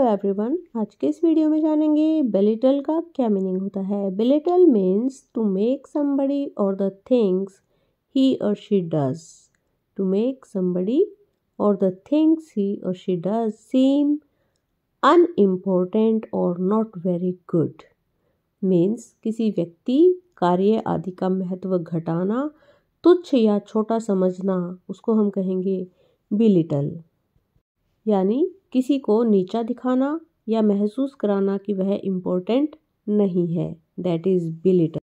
hello everyone आज के इस वीडियो में जानेंगे बेलिटल का क्या मीनिंग होता है belittle means to make somebody or the things he or she does to make somebody or the things he or she does seem unimportant or not very good means किसी व्यक्ति कार्य आदि का महत्व घटाना तुच्छ या छोटा समझना उसको हम कहेंगे बिलिटल यानी किसी को नीचा दिखाना या महसूस कराना कि वह इम्पोर्टेंट नहीं है दैट इज़ बिलिटन